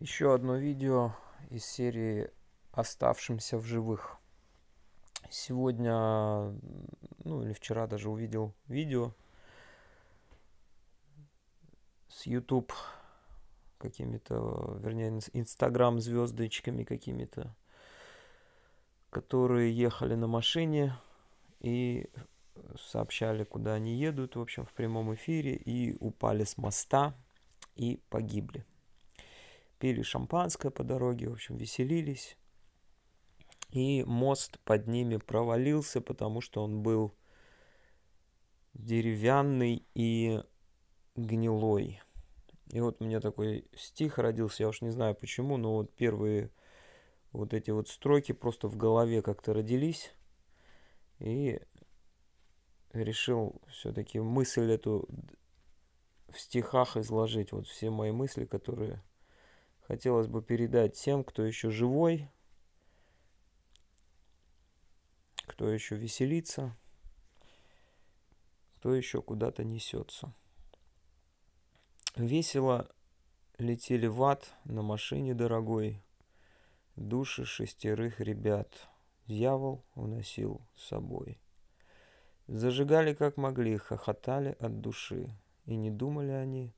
Еще одно видео из серии «Оставшимся в живых». Сегодня, ну или вчера даже увидел видео с YouTube какими-то, вернее, Instagram звездочками какими-то, которые ехали на машине и сообщали, куда они едут, в общем, в прямом эфире, и упали с моста и погибли пили шампанское по дороге, в общем, веселились. И мост под ними провалился, потому что он был деревянный и гнилой. И вот у меня такой стих родился, я уж не знаю почему, но вот первые вот эти вот строки просто в голове как-то родились. И решил все-таки мысль эту в стихах изложить. Вот все мои мысли, которые хотелось бы передать тем, кто еще живой, кто еще веселится, кто еще куда-то несется. Весело летели в ад на машине дорогой души шестерых ребят. Дьявол уносил с собой. Зажигали как могли, хохотали от души, и не думали они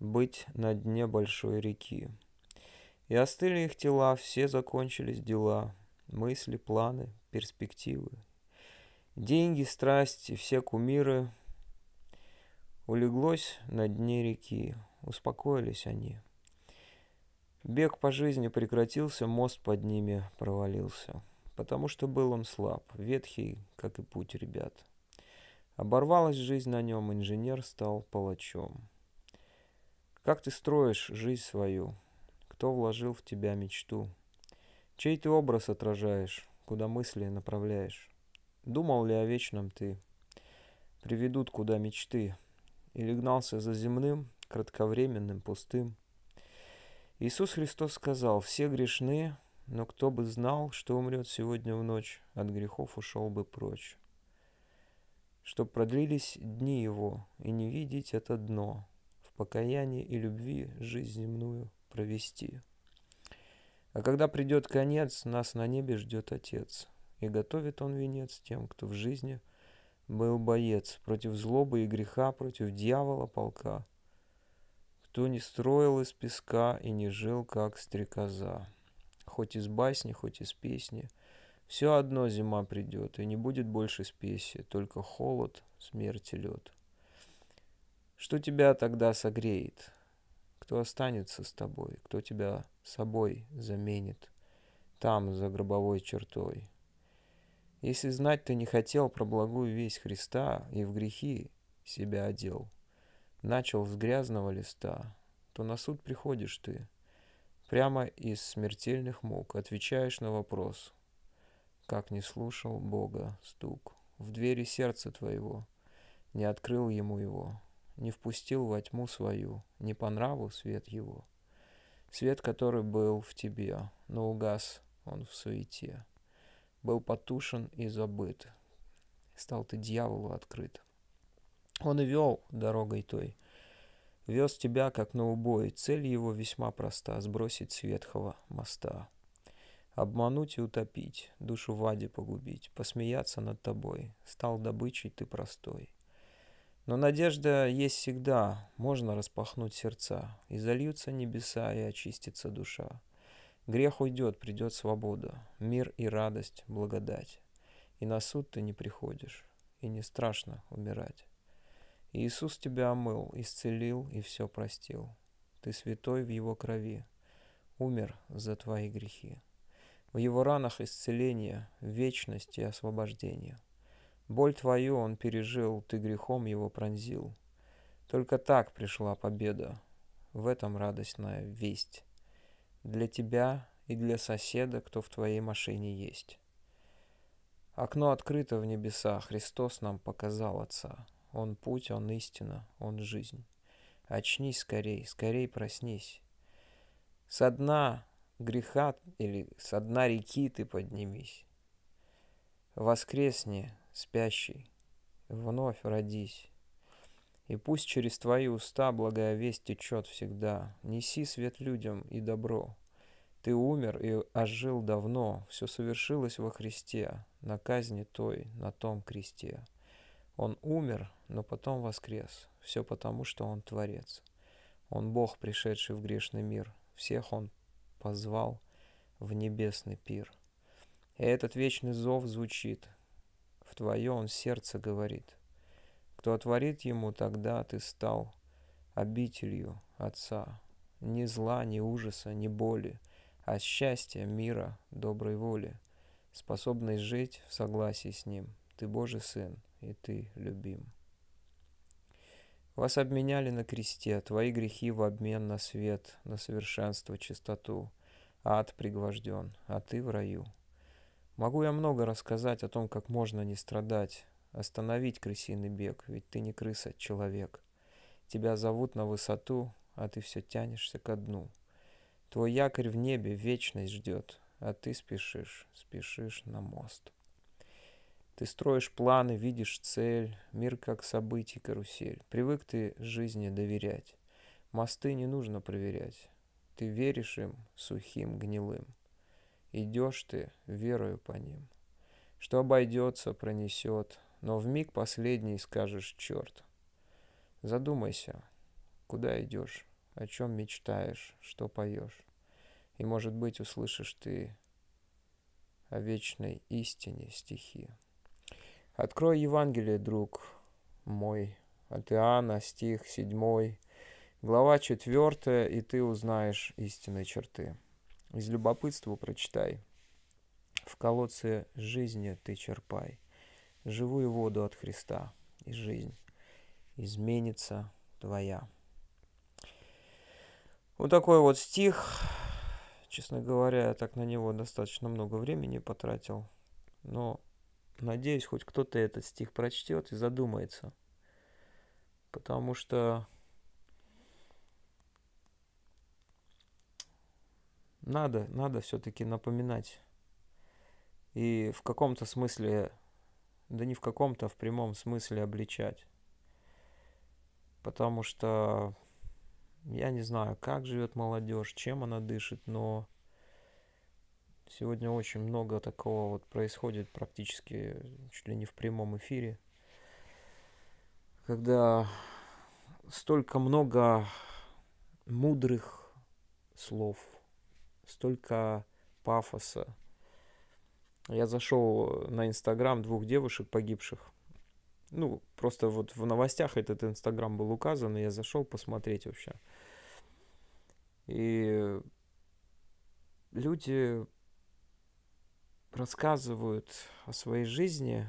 быть на дне большой реки. И остыли их тела, все закончились дела, мысли, планы, перспективы. Деньги, страсти, все кумиры. Улеглось на дне реки, успокоились они. Бег по жизни прекратился, мост под ними провалился, потому что был он слаб, ветхий, как и путь ребят. Оборвалась жизнь на нем, инженер стал палачом. Как ты строишь жизнь свою? Кто вложил в тебя мечту? Чей ты образ отражаешь, куда мысли направляешь? Думал ли о вечном ты? Приведут куда мечты? Или гнался за земным, кратковременным, пустым? Иисус Христос сказал, все грешны, но кто бы знал, что умрет сегодня в ночь, от грехов ушел бы прочь. Чтоб продлились дни его, и не видеть это дно, в покаянии и любви жизнь земную – провести. А когда придет конец, нас на небе ждет Отец, и готовит Он венец тем, кто в жизни был боец против злобы и греха, против дьявола полка, кто не строил из песка и не жил, как стрекоза. Хоть из басни, хоть из песни, все одно зима придет, и не будет больше спеси, только холод, смерть и лед. Что тебя тогда согреет? кто останется с тобой, кто тебя собой заменит там, за гробовой чертой. Если знать ты не хотел про благую весть Христа и в грехи себя одел, начал с грязного листа, то на суд приходишь ты, прямо из смертельных мук, отвечаешь на вопрос, как не слушал Бога стук в двери сердца твоего, не открыл ему его не впустил во тьму свою, не по нраву свет его. Свет, который был в тебе, но угас он в суете. Был потушен и забыт. Стал ты дьяволу открыт. Он и вел дорогой той. Вез тебя, как на убой. Цель его весьма проста — сбросить с ветхого моста. Обмануть и утопить, душу в аде погубить, посмеяться над тобой. Стал добычей ты простой — но надежда есть всегда, можно распахнуть сердца, и зальются небеса, и очистится душа. Грех уйдет, придет свобода, мир и радость, благодать. И на суд ты не приходишь, и не страшно умирать. И Иисус тебя омыл, исцелил и все простил. Ты святой в Его крови, умер за твои грехи. В Его ранах исцеление, вечность и освобождение – Боль твою он пережил, ты грехом его пронзил. Только так пришла победа, в этом радостная весть. Для тебя и для соседа, кто в твоей машине есть. Окно открыто в небеса, Христос нам показал Отца. Он путь, Он истина, Он жизнь. Очнись скорей, скорей проснись. Со дна греха или с дна реки ты поднимись. Воскресни, спящий, вновь родись. И пусть через твои уста благая весть течет всегда. Неси свет людям и добро. Ты умер и ожил давно, все совершилось во Христе, на казни той, на том кресте. Он умер, но потом воскрес, все потому, что он Творец. Он Бог, пришедший в грешный мир, всех он позвал в небесный пир. И этот вечный зов звучит, твое он сердце говорит. Кто отворит ему, тогда ты стал обителью Отца. Ни зла, ни ужаса, ни боли, а счастья, мира, доброй воли, способность жить в согласии с Ним. Ты Божий Сын, и ты любим. Вас обменяли на кресте, а твои грехи в обмен на свет, на совершенство, чистоту. Ад пригвожден, а ты в раю – Могу я много рассказать о том, как можно не страдать, остановить крысиный бег, ведь ты не крыса, а человек. Тебя зовут на высоту, а ты все тянешься ко дну. Твой якорь в небе вечность ждет, а ты спешишь, спешишь на мост. Ты строишь планы, видишь цель, мир как событий карусель. Привык ты жизни доверять. Мосты не нужно проверять. Ты веришь им, сухим, гнилым. Идешь ты, верою по ним. Что обойдется, пронесет, но в миг последний скажешь черт. Задумайся, куда идешь, о чем мечтаешь, что поешь. И, может быть, услышишь ты о вечной истине стихи. Открой Евангелие, друг мой, от Иоанна, стих седьмой, глава 4, и ты узнаешь истинные черты. Из любопытства прочитай. В колодце жизни ты черпай. Живую воду от Христа и жизнь изменится твоя. Вот такой вот стих. Честно говоря, я так на него достаточно много времени потратил. Но надеюсь, хоть кто-то этот стих прочтет и задумается. Потому что надо, надо все-таки напоминать. И в каком-то смысле, да не в каком-то, а в прямом смысле обличать. Потому что я не знаю, как живет молодежь, чем она дышит, но сегодня очень много такого вот происходит практически чуть ли не в прямом эфире. Когда столько много мудрых слов – столько пафоса. Я зашел на Инстаграм двух девушек погибших. Ну, просто вот в новостях этот Инстаграм был указан, и я зашел посмотреть вообще. И люди рассказывают о своей жизни,